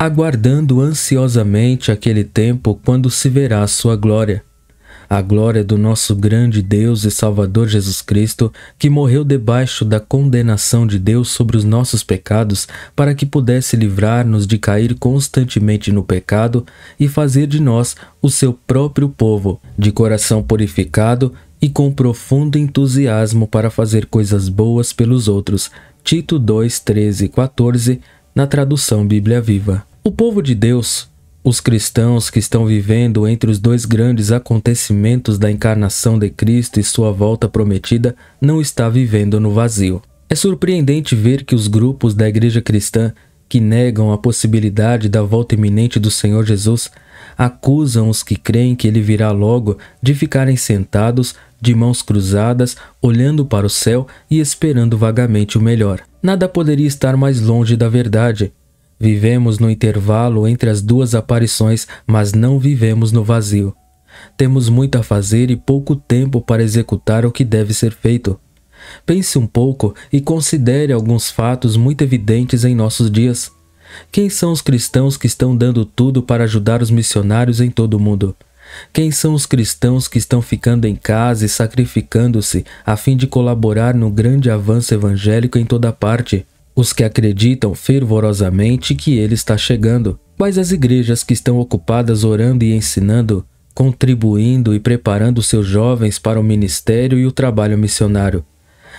aguardando ansiosamente aquele tempo quando se verá a sua glória. A glória do nosso grande Deus e Salvador Jesus Cristo, que morreu debaixo da condenação de Deus sobre os nossos pecados, para que pudesse livrar-nos de cair constantemente no pecado e fazer de nós o seu próprio povo, de coração purificado e com profundo entusiasmo para fazer coisas boas pelos outros. Tito 2, 13 e 14, na tradução Bíblia Viva. O povo de Deus, os cristãos que estão vivendo entre os dois grandes acontecimentos da encarnação de Cristo e sua volta prometida, não está vivendo no vazio. É surpreendente ver que os grupos da igreja cristã que negam a possibilidade da volta iminente do Senhor Jesus acusam os que creem que ele virá logo de ficarem sentados, de mãos cruzadas, olhando para o céu e esperando vagamente o melhor. Nada poderia estar mais longe da verdade. Vivemos no intervalo entre as duas aparições, mas não vivemos no vazio. Temos muito a fazer e pouco tempo para executar o que deve ser feito. Pense um pouco e considere alguns fatos muito evidentes em nossos dias. Quem são os cristãos que estão dando tudo para ajudar os missionários em todo o mundo? Quem são os cristãos que estão ficando em casa e sacrificando-se a fim de colaborar no grande avanço evangélico em toda parte? os que acreditam fervorosamente que ele está chegando, mas as igrejas que estão ocupadas orando e ensinando, contribuindo e preparando seus jovens para o ministério e o trabalho missionário.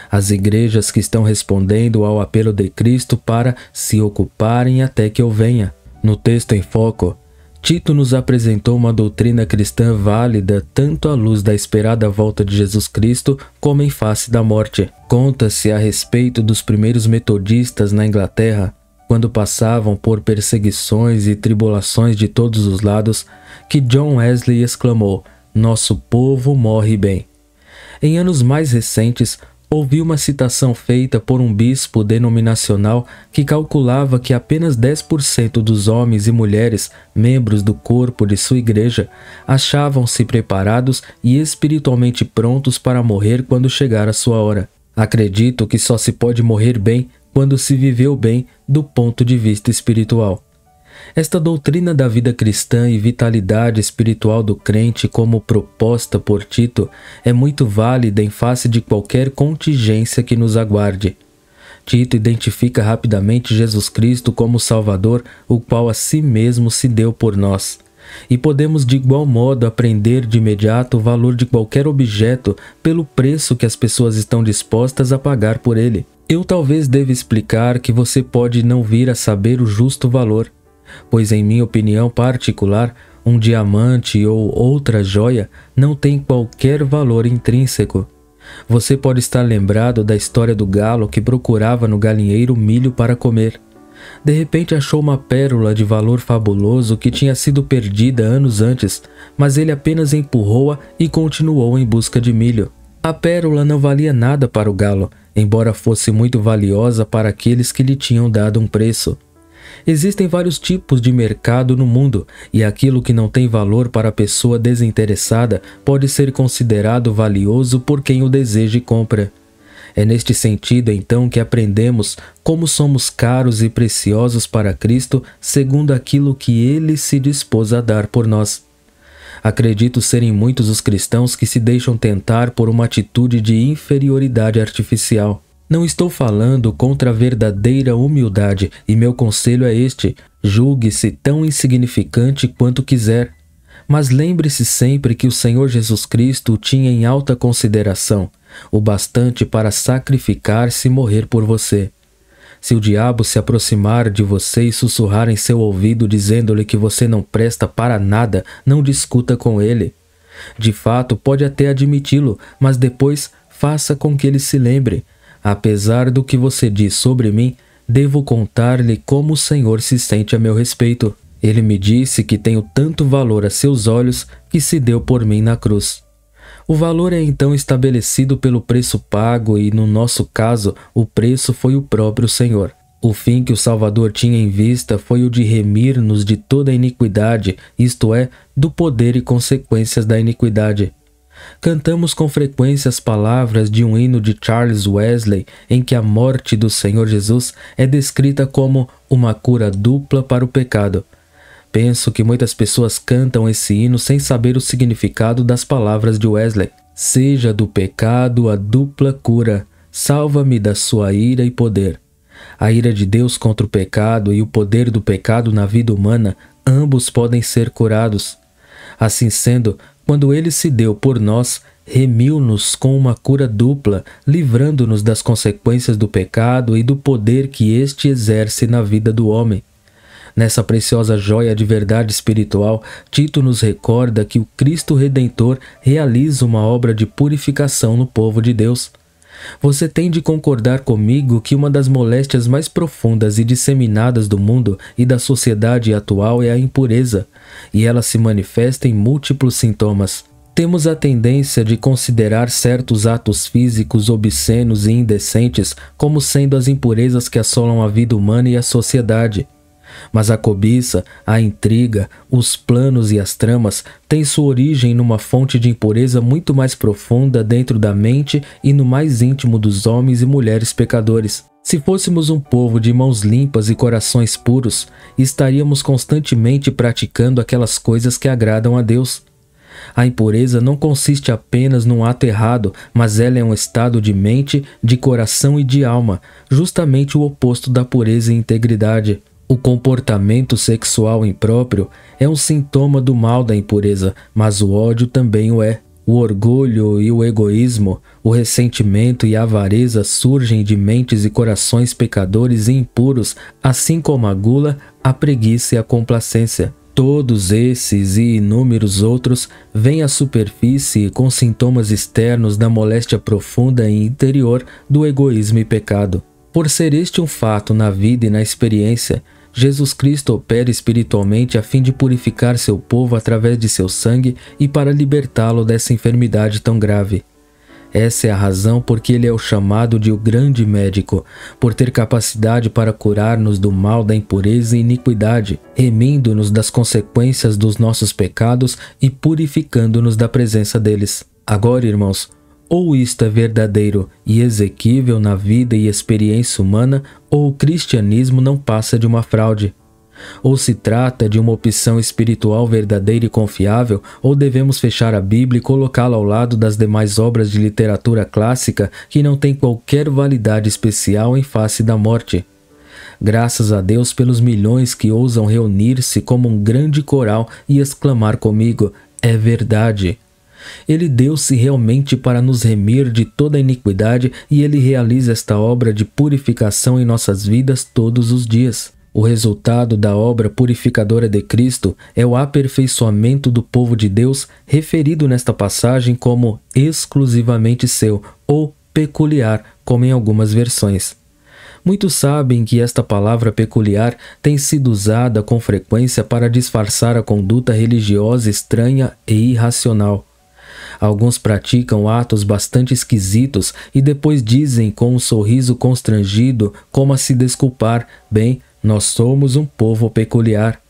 As igrejas que estão respondendo ao apelo de Cristo para se ocuparem até que eu venha. No texto em foco, Tito nos apresentou uma doutrina cristã válida tanto à luz da esperada volta de Jesus Cristo como em face da morte. Conta-se a respeito dos primeiros metodistas na Inglaterra, quando passavam por perseguições e tribulações de todos os lados, que John Wesley exclamou: Nosso povo morre bem. Em anos mais recentes, ouvi uma citação feita por um bispo denominacional que calculava que apenas 10% dos homens e mulheres, membros do corpo de sua igreja, achavam-se preparados e espiritualmente prontos para morrer quando chegar a sua hora. Acredito que só se pode morrer bem quando se viveu bem do ponto de vista espiritual. Esta doutrina da vida cristã e vitalidade espiritual do crente, como proposta por Tito, é muito válida em face de qualquer contingência que nos aguarde. Tito identifica rapidamente Jesus Cristo como Salvador, o qual a si mesmo se deu por nós. E podemos de igual modo aprender de imediato o valor de qualquer objeto pelo preço que as pessoas estão dispostas a pagar por ele. Eu talvez deva explicar que você pode não vir a saber o justo valor, pois, em minha opinião particular, um diamante ou outra joia não tem qualquer valor intrínseco. Você pode estar lembrado da história do galo que procurava no galinheiro milho para comer. De repente achou uma pérola de valor fabuloso que tinha sido perdida anos antes, mas ele apenas empurrou-a e continuou em busca de milho. A pérola não valia nada para o galo, embora fosse muito valiosa para aqueles que lhe tinham dado um preço. Existem vários tipos de mercado no mundo e aquilo que não tem valor para a pessoa desinteressada pode ser considerado valioso por quem o deseja e compra. É neste sentido, então, que aprendemos como somos caros e preciosos para Cristo segundo aquilo que Ele se dispôs a dar por nós. Acredito serem muitos os cristãos que se deixam tentar por uma atitude de inferioridade artificial. Não estou falando contra a verdadeira humildade, e meu conselho é este: julgue-se tão insignificante quanto quiser. Mas lembre-se sempre que o Senhor Jesus Cristo o tinha em alta consideração, o bastante para sacrificar-se e morrer por você. Se o diabo se aproximar de você e sussurrar em seu ouvido dizendo-lhe que você não presta para nada, não discuta com ele. De fato, pode até admiti-lo, mas depois faça com que ele se lembre Apesar do que você diz sobre mim, devo contar-lhe como o Senhor se sente a meu respeito. Ele me disse que tenho tanto valor a seus olhos que se deu por mim na cruz. O valor é então estabelecido pelo preço pago, e no nosso caso, o preço foi o próprio Senhor. O fim que o Salvador tinha em vista foi o de remir-nos de toda a iniquidade, isto é, do poder e consequências da iniquidade. Cantamos com frequência as palavras de um hino de Charles Wesley em que a morte do Senhor Jesus é descrita como uma cura dupla para o pecado. Penso que muitas pessoas cantam esse hino sem saber o significado das palavras de Wesley. Seja do pecado a dupla cura, salva-me da sua ira e poder. A ira de Deus contra o pecado e o poder do pecado na vida humana, ambos podem ser curados. Assim sendo, quando ele se deu por nós, remiu-nos com uma cura dupla, livrando-nos das consequências do pecado e do poder que este exerce na vida do homem. Nessa preciosa joia de verdade espiritual, Tito nos recorda que o Cristo Redentor realiza uma obra de purificação no povo de Deus. Você tem de concordar comigo que uma das moléstias mais profundas e disseminadas do mundo e da sociedade atual é a impureza, e ela se manifesta em múltiplos sintomas. Temos a tendência de considerar certos atos físicos obscenos e indecentes como sendo as impurezas que assolam a vida humana e a sociedade. Mas a cobiça, a intriga, os planos e as tramas têm sua origem numa fonte de impureza muito mais profunda dentro da mente e no mais íntimo dos homens e mulheres pecadores. Se fôssemos um povo de mãos limpas e corações puros, estaríamos constantemente praticando aquelas coisas que agradam a Deus. A impureza não consiste apenas num ato errado, mas ela é um estado de mente, de coração e de alma, justamente o oposto da pureza e integridade. O comportamento sexual impróprio é um sintoma do mal da impureza, mas o ódio também o é. O orgulho e o egoísmo, o ressentimento e a avareza surgem de mentes e corações pecadores e impuros, assim como a gula, a preguiça e a complacência. Todos esses e inúmeros outros vêm à superfície com sintomas externos da moléstia profunda e interior do egoísmo e pecado. Por ser este um fato na vida e na experiência, Jesus Cristo opera espiritualmente a fim de purificar seu povo através de seu sangue e para libertá-lo dessa enfermidade tão grave. Essa é a razão por que ele é o chamado de o grande médico, por ter capacidade para curar-nos do mal da impureza e iniquidade, remendo-nos das consequências dos nossos pecados e purificando-nos da presença deles. Agora, irmãos, ou isto é verdadeiro e exequível na vida e experiência humana, ou o cristianismo não passa de uma fraude. Ou se trata de uma opção espiritual verdadeira e confiável, ou devemos fechar a Bíblia e colocá-la ao lado das demais obras de literatura clássica que não têm qualquer validade especial em face da morte. Graças a Deus pelos milhões que ousam reunir-se como um grande coral e exclamar comigo: É verdade! Ele deu-se realmente para nos remir de toda iniquidade e ele realiza esta obra de purificação em nossas vidas todos os dias. O resultado da obra purificadora de Cristo é o aperfeiçoamento do povo de Deus, referido nesta passagem como exclusivamente seu ou peculiar, como em algumas versões. Muitos sabem que esta palavra peculiar tem sido usada com frequência para disfarçar a conduta religiosa estranha e irracional. Alguns praticam atos bastante esquisitos e depois dizem com um sorriso constrangido como a se desculpar: Bem, nós somos um povo peculiar.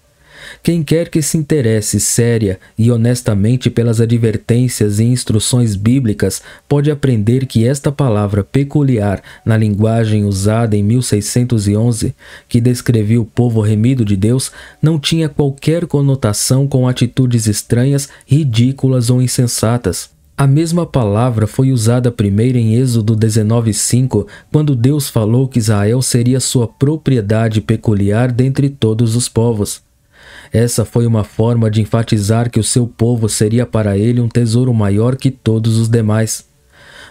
Quem quer que se interesse séria e honestamente pelas advertências e instruções bíblicas pode aprender que esta palavra peculiar na linguagem usada em 1611, que descrevia o povo remido de Deus, não tinha qualquer conotação com atitudes estranhas, ridículas ou insensatas. A mesma palavra foi usada primeiro em Êxodo 19:5, quando Deus falou que Israel seria sua propriedade peculiar dentre todos os povos. Essa foi uma forma de enfatizar que o seu povo seria para ele um tesouro maior que todos os demais.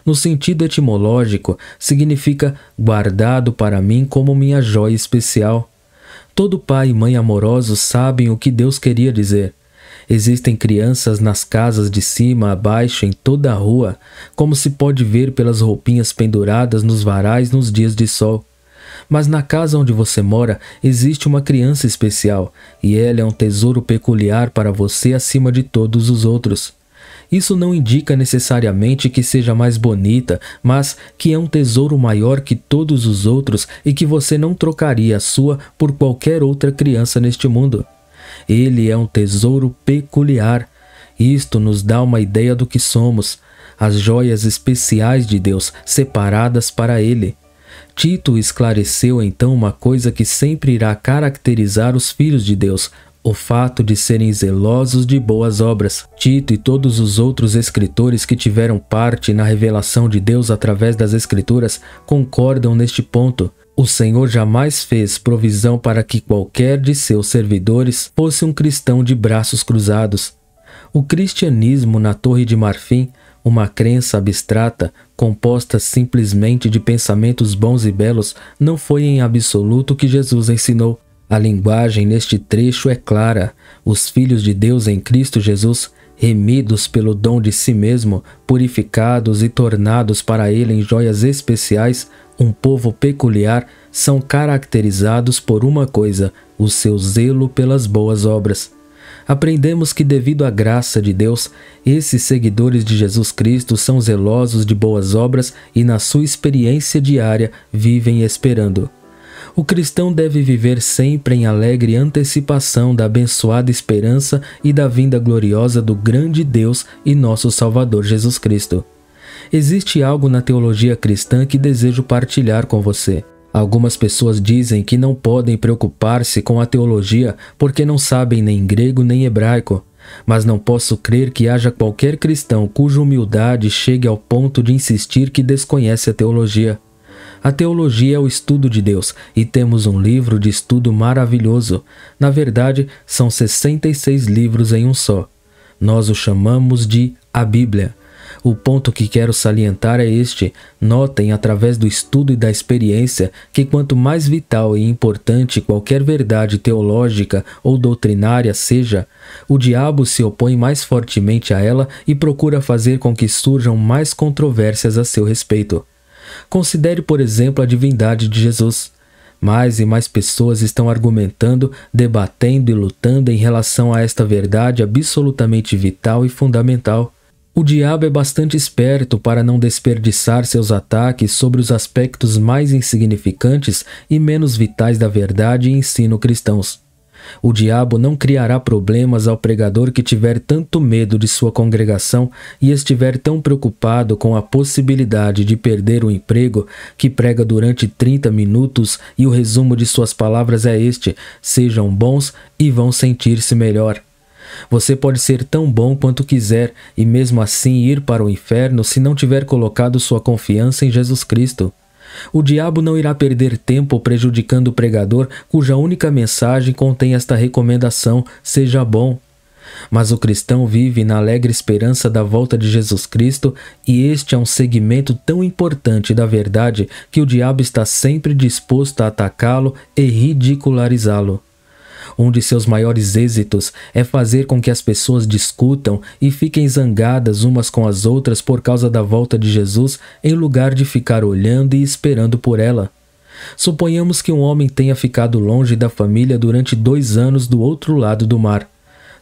No sentido etimológico, significa guardado para mim como minha joia especial. Todo pai e mãe amorosos sabem o que Deus queria dizer. Existem crianças nas casas de cima a baixo em toda a rua, como se pode ver pelas roupinhas penduradas nos varais nos dias de sol. Mas na casa onde você mora existe uma criança especial e ela é um tesouro peculiar para você acima de todos os outros. Isso não indica necessariamente que seja mais bonita, mas que é um tesouro maior que todos os outros e que você não trocaria a sua por qualquer outra criança neste mundo. Ele é um tesouro peculiar. Isto nos dá uma ideia do que somos, as joias especiais de Deus separadas para Ele. Tito esclareceu então uma coisa que sempre irá caracterizar os filhos de Deus, o fato de serem zelosos de boas obras. Tito e todos os outros escritores que tiveram parte na revelação de Deus através das Escrituras concordam neste ponto. O Senhor jamais fez provisão para que qualquer de seus servidores fosse um cristão de braços cruzados. O cristianismo na Torre de Marfim uma crença abstrata, composta simplesmente de pensamentos bons e belos, não foi em absoluto o que Jesus ensinou. A linguagem neste trecho é clara. Os filhos de Deus em Cristo Jesus, remidos pelo dom de si mesmo, purificados e tornados para ele em joias especiais, um povo peculiar, são caracterizados por uma coisa: o seu zelo pelas boas obras aprendemos que, devido à graça de Deus, esses seguidores de Jesus Cristo são zelosos de boas obras e, na sua experiência diária, vivem esperando. O cristão deve viver sempre em alegre antecipação da abençoada esperança e da vinda gloriosa do grande Deus e nosso Salvador Jesus Cristo. Existe algo na teologia cristã que desejo partilhar com você. Algumas pessoas dizem que não podem preocupar-se com a teologia porque não sabem nem grego nem hebraico, mas não posso crer que haja qualquer cristão cuja humildade chegue ao ponto de insistir que desconhece a teologia. A teologia é o estudo de Deus e temos um livro de estudo maravilhoso. Na verdade, são 66 livros em um só. Nós o chamamos de a Bíblia. O ponto que quero salientar é este: notem, através do estudo e da experiência, que quanto mais vital e importante qualquer verdade teológica ou doutrinária seja, o diabo se opõe mais fortemente a ela e procura fazer com que surjam mais controvérsias a seu respeito. Considere, por exemplo, a divindade de Jesus. Mais e mais pessoas estão argumentando, debatendo e lutando em relação a esta verdade absolutamente vital e fundamental. O diabo é bastante esperto para não desperdiçar seus ataques sobre os aspectos mais insignificantes e menos vitais da verdade e ensino cristãos. O diabo não criará problemas ao pregador que tiver tanto medo de sua congregação e estiver tão preocupado com a possibilidade de perder o emprego que prega durante 30 minutos e o resumo de suas palavras é este: sejam bons e vão sentir-se melhor. Você pode ser tão bom quanto quiser e mesmo assim ir para o inferno se não tiver colocado sua confiança em Jesus Cristo. O diabo não irá perder tempo prejudicando o pregador cuja única mensagem contém esta recomendação: seja bom. Mas o cristão vive na alegre esperança da volta de Jesus Cristo, e este é um segmento tão importante da verdade que o diabo está sempre disposto a atacá-lo e ridicularizá-lo. Um de seus maiores êxitos é fazer com que as pessoas discutam e fiquem zangadas umas com as outras por causa da volta de Jesus, em lugar de ficar olhando e esperando por ela. Suponhamos que um homem tenha ficado longe da família durante dois anos do outro lado do mar.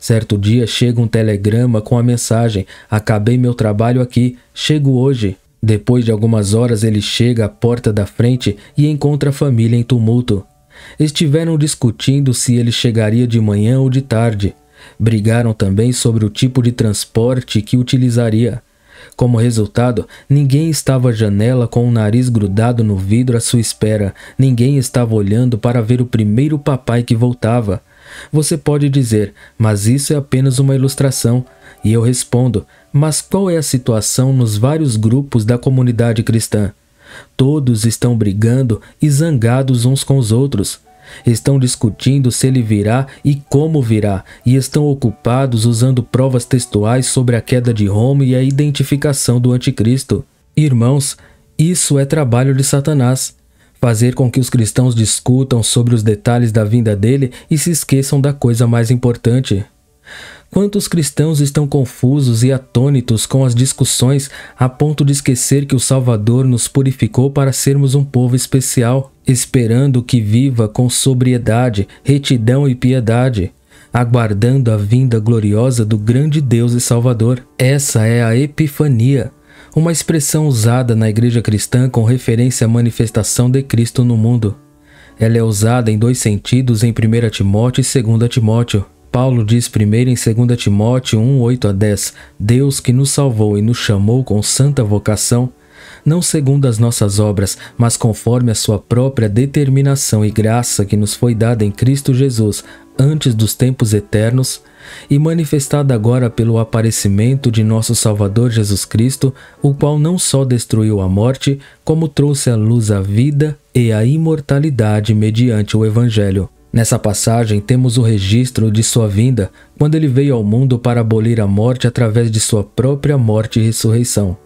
Certo dia chega um telegrama com a mensagem: Acabei meu trabalho aqui, chego hoje. Depois de algumas horas, ele chega à porta da frente e encontra a família em tumulto. Estiveram discutindo se ele chegaria de manhã ou de tarde. Brigaram também sobre o tipo de transporte que utilizaria. Como resultado, ninguém estava à janela com o nariz grudado no vidro à sua espera, ninguém estava olhando para ver o primeiro papai que voltava. Você pode dizer, mas isso é apenas uma ilustração. E eu respondo, mas qual é a situação nos vários grupos da comunidade cristã? Todos estão brigando e zangados uns com os outros. Estão discutindo se ele virá e como virá, e estão ocupados usando provas textuais sobre a queda de Roma e a identificação do Anticristo. Irmãos, isso é trabalho de Satanás. Fazer com que os cristãos discutam sobre os detalhes da vinda dele e se esqueçam da coisa mais importante. Quantos cristãos estão confusos e atônitos com as discussões a ponto de esquecer que o Salvador nos purificou para sermos um povo especial, esperando que viva com sobriedade, retidão e piedade? aguardando a vinda gloriosa do grande Deus e Salvador. Essa é a Epifania, uma expressão usada na igreja cristã com referência à manifestação de Cristo no mundo. Ela é usada em dois sentidos em 1 Timóteo e 2 Timóteo. Paulo diz primeiro em 2 Timóteo 1, 8 a 10: Deus que nos salvou e nos chamou com santa vocação, não segundo as nossas obras, mas conforme a sua própria determinação e graça que nos foi dada em Cristo Jesus antes dos tempos eternos e manifestada agora pelo aparecimento de nosso Salvador Jesus Cristo, o qual não só destruiu a morte, como trouxe à luz a vida e a imortalidade mediante o Evangelho. Nessa passagem, temos o registro de sua vinda quando ele veio ao mundo para abolir a morte através de sua própria morte e ressurreição.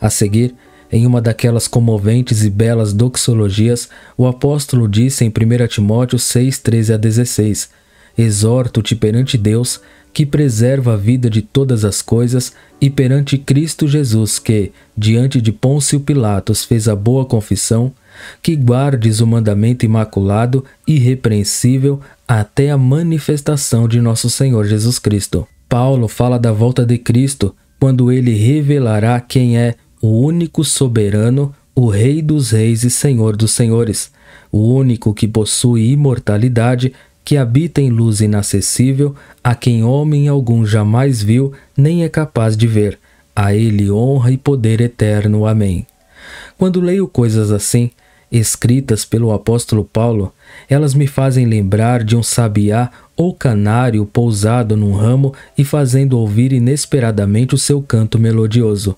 A seguir, em uma daquelas comoventes e belas doxologias, o apóstolo disse em 1 Timóteo 6, 13 a 16: Exorto-te perante Deus, que preserva a vida de todas as coisas, e perante Cristo Jesus, que, diante de Pôncio Pilatos, fez a boa confissão, que guardes o mandamento imaculado, irrepreensível, até a manifestação de nosso Senhor Jesus Cristo. Paulo fala da volta de Cristo, quando ele revelará quem é o único soberano, o Rei dos Reis e Senhor dos Senhores, o único que possui imortalidade, que habita em luz inacessível, a quem homem algum jamais viu nem é capaz de ver. A ele honra e poder eterno. Amém. Quando leio coisas assim, escritas pelo apóstolo Paulo, elas me fazem lembrar de um sabiá ou canário pousado num ramo e fazendo ouvir inesperadamente o seu canto melodioso.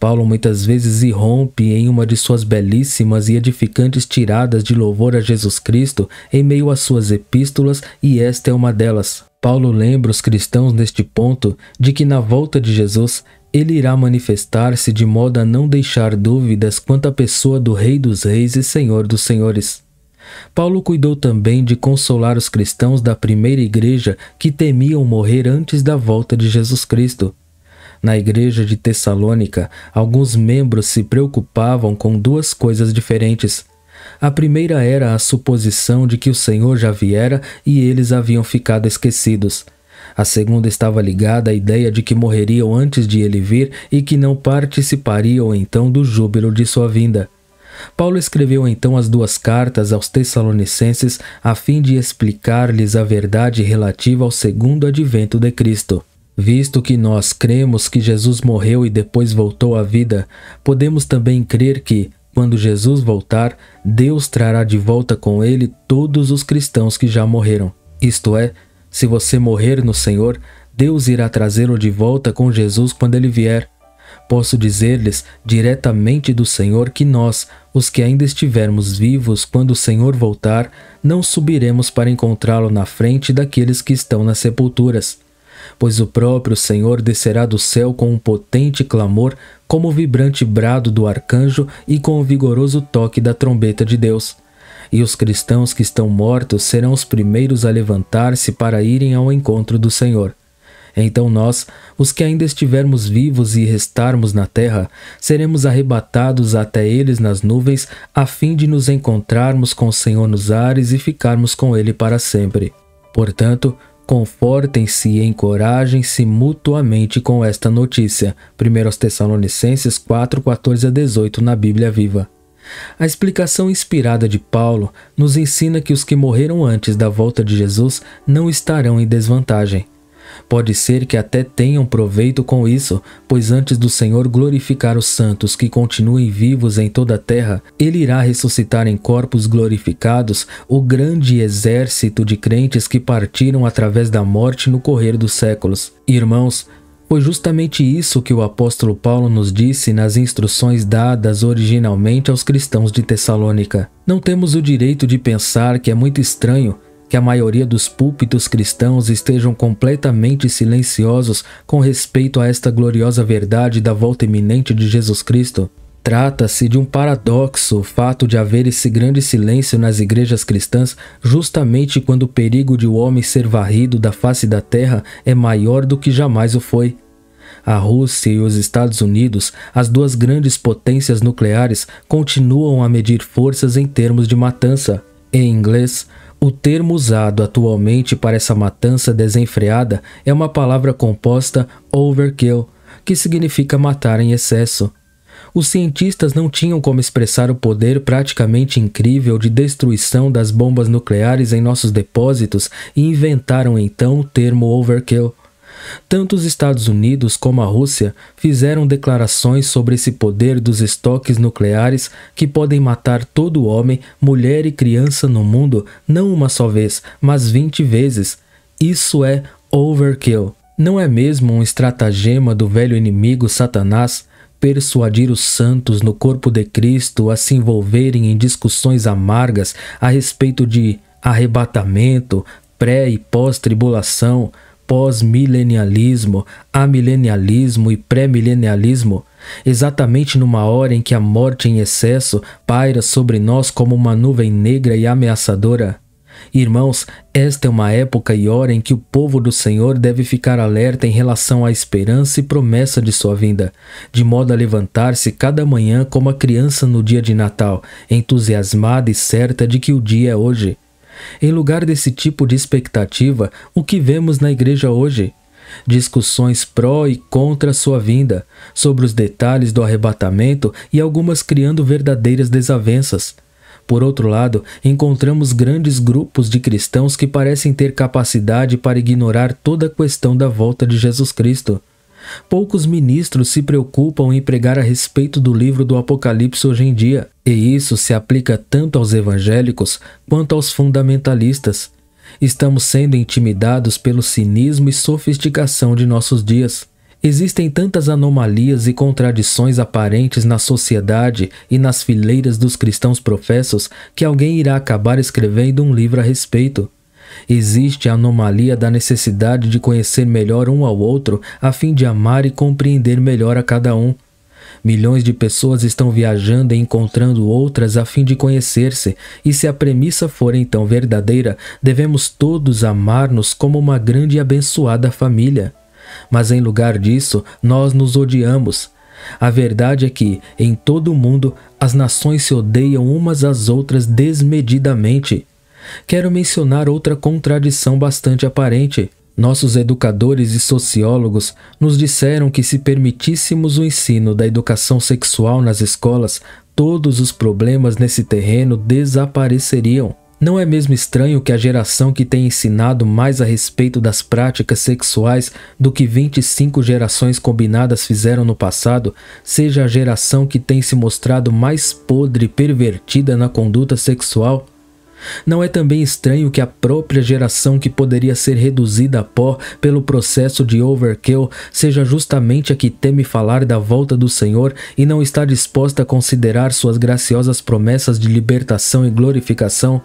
Paulo muitas vezes irrompe em uma de suas belíssimas e edificantes tiradas de louvor a Jesus Cristo em meio às suas epístolas, e esta é uma delas. Paulo lembra os cristãos neste ponto de que na volta de Jesus ele irá manifestar-se de modo a não deixar dúvidas quanto à pessoa do Rei dos Reis e Senhor dos Senhores. Paulo cuidou também de consolar os cristãos da primeira igreja que temiam morrer antes da volta de Jesus Cristo. Na igreja de Tessalônica, alguns membros se preocupavam com duas coisas diferentes. A primeira era a suposição de que o Senhor já viera e eles haviam ficado esquecidos. A segunda estava ligada à ideia de que morreriam antes de ele vir e que não participariam então do júbilo de sua vinda. Paulo escreveu então as duas cartas aos Tessalonicenses a fim de explicar-lhes a verdade relativa ao segundo advento de Cristo. Visto que nós cremos que Jesus morreu e depois voltou à vida, podemos também crer que, quando Jesus voltar, Deus trará de volta com ele todos os cristãos que já morreram, isto é, se você morrer no Senhor, Deus irá trazê-lo de volta com Jesus quando ele vier. Posso dizer-lhes diretamente do Senhor que nós, os que ainda estivermos vivos quando o Senhor voltar, não subiremos para encontrá-lo na frente daqueles que estão nas sepulturas. Pois o próprio Senhor descerá do céu com um potente clamor, como o vibrante brado do arcanjo e com o vigoroso toque da trombeta de Deus e os cristãos que estão mortos serão os primeiros a levantar-se para irem ao encontro do Senhor. Então nós, os que ainda estivermos vivos e restarmos na terra, seremos arrebatados até eles nas nuvens, a fim de nos encontrarmos com o Senhor nos ares e ficarmos com ele para sempre. Portanto, confortem-se e encorajem-se mutuamente com esta notícia. 1 Tessalonicenses 4, 14 a 18 na Bíblia Viva. A explicação inspirada de Paulo nos ensina que os que morreram antes da volta de Jesus não estarão em desvantagem. Pode ser que até tenham proveito com isso, pois antes do Senhor glorificar os santos que continuem vivos em toda a terra, ele irá ressuscitar em corpos glorificados o grande exército de crentes que partiram através da morte no correr dos séculos. Irmãos, foi justamente isso que o apóstolo Paulo nos disse nas instruções dadas originalmente aos cristãos de Tessalônica. Não temos o direito de pensar que é muito estranho que a maioria dos púlpitos cristãos estejam completamente silenciosos com respeito a esta gloriosa verdade da volta iminente de Jesus Cristo. Trata-se de um paradoxo o fato de haver esse grande silêncio nas igrejas cristãs, justamente quando o perigo de o homem ser varrido da face da terra é maior do que jamais o foi. A Rússia e os Estados Unidos, as duas grandes potências nucleares, continuam a medir forças em termos de matança. Em inglês, o termo usado atualmente para essa matança desenfreada é uma palavra composta overkill, que significa matar em excesso. Os cientistas não tinham como expressar o poder praticamente incrível de destruição das bombas nucleares em nossos depósitos e inventaram então o termo overkill. Tanto os Estados Unidos como a Rússia fizeram declarações sobre esse poder dos estoques nucleares que podem matar todo homem, mulher e criança no mundo não uma só vez, mas 20 vezes. Isso é overkill. Não é mesmo um estratagema do velho inimigo Satanás? persuadir os santos no corpo de Cristo a se envolverem em discussões amargas a respeito de arrebatamento, pré e pós-tribulação, pós-milenialismo, amilenialismo e pré-milenialismo, exatamente numa hora em que a morte em excesso paira sobre nós como uma nuvem negra e ameaçadora. Irmãos, esta é uma época e hora em que o povo do Senhor deve ficar alerta em relação à esperança e promessa de sua vinda, de modo a levantar-se cada manhã como a criança no dia de Natal, entusiasmada e certa de que o dia é hoje. Em lugar desse tipo de expectativa, o que vemos na igreja hoje? discussões pró e contra sua vinda, sobre os detalhes do arrebatamento e algumas criando verdadeiras desavenças. Por outro lado, encontramos grandes grupos de cristãos que parecem ter capacidade para ignorar toda a questão da volta de Jesus Cristo. Poucos ministros se preocupam em pregar a respeito do livro do Apocalipse hoje em dia, e isso se aplica tanto aos evangélicos quanto aos fundamentalistas. Estamos sendo intimidados pelo cinismo e sofisticação de nossos dias. Existem tantas anomalias e contradições aparentes na sociedade e nas fileiras dos cristãos professos que alguém irá acabar escrevendo um livro a respeito. Existe a anomalia da necessidade de conhecer melhor um ao outro a fim de amar e compreender melhor a cada um. Milhões de pessoas estão viajando e encontrando outras a fim de conhecer-se, e se a premissa for então verdadeira, devemos todos amar-nos como uma grande e abençoada família mas em lugar disso, nós nos odiamos. A verdade é que, em todo o mundo, as nações se odeiam umas às outras desmedidamente. Quero mencionar outra contradição bastante aparente. Nossos educadores e sociólogos nos disseram que, se permitíssemos o ensino da educação sexual nas escolas, todos os problemas nesse terreno desapareceriam. Não é mesmo estranho que a geração que tem ensinado mais a respeito das práticas sexuais do que 25 gerações combinadas fizeram no passado seja a geração que tem se mostrado mais podre e pervertida na conduta sexual? Não é também estranho que a própria geração que poderia ser reduzida a pó pelo processo de overkill seja justamente a que teme falar da volta do Senhor e não está disposta a considerar suas graciosas promessas de libertação e glorificação?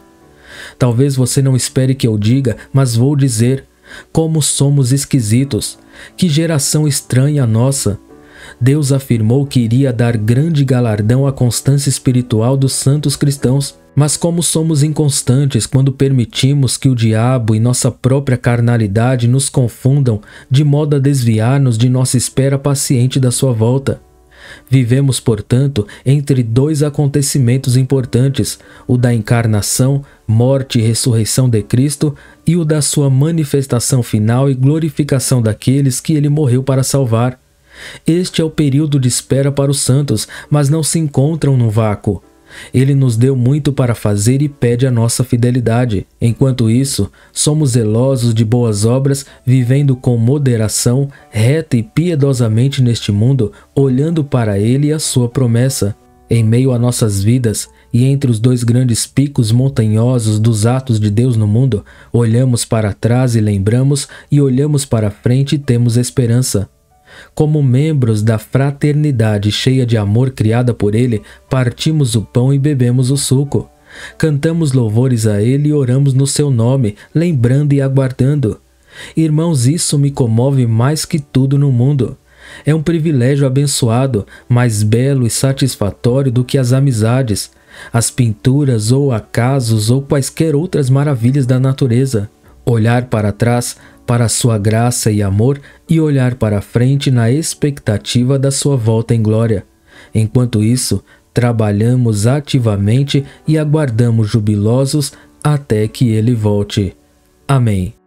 Talvez você não espere que eu diga, mas vou dizer. Como somos esquisitos! Que geração estranha a nossa! Deus afirmou que iria dar grande galardão à constância espiritual dos santos cristãos. Mas como somos inconstantes quando permitimos que o diabo e nossa própria carnalidade nos confundam de modo a desviar-nos de nossa espera paciente da sua volta. Vivemos, portanto, entre dois acontecimentos importantes: o da encarnação, morte e ressurreição de Cristo, e o da sua manifestação final e glorificação daqueles que ele morreu para salvar. Este é o período de espera para os santos, mas não se encontram no vácuo. Ele nos deu muito para fazer e pede a nossa fidelidade. Enquanto isso, somos zelosos de boas obras, vivendo com moderação, reta e piedosamente neste mundo, olhando para Ele e a Sua promessa. Em meio a nossas vidas e entre os dois grandes picos montanhosos dos atos de Deus no mundo, olhamos para trás e lembramos, e olhamos para frente e temos esperança. Como membros da fraternidade cheia de amor criada por Ele, partimos o pão e bebemos o suco. Cantamos louvores a Ele e oramos no Seu nome, lembrando e aguardando. Irmãos, isso me comove mais que tudo no mundo. É um privilégio abençoado, mais belo e satisfatório do que as amizades, as pinturas ou acasos ou quaisquer outras maravilhas da natureza. Olhar para trás para sua graça e amor e olhar para frente na expectativa da sua volta em glória. Enquanto isso, trabalhamos ativamente e aguardamos jubilosos até que ele volte. Amém.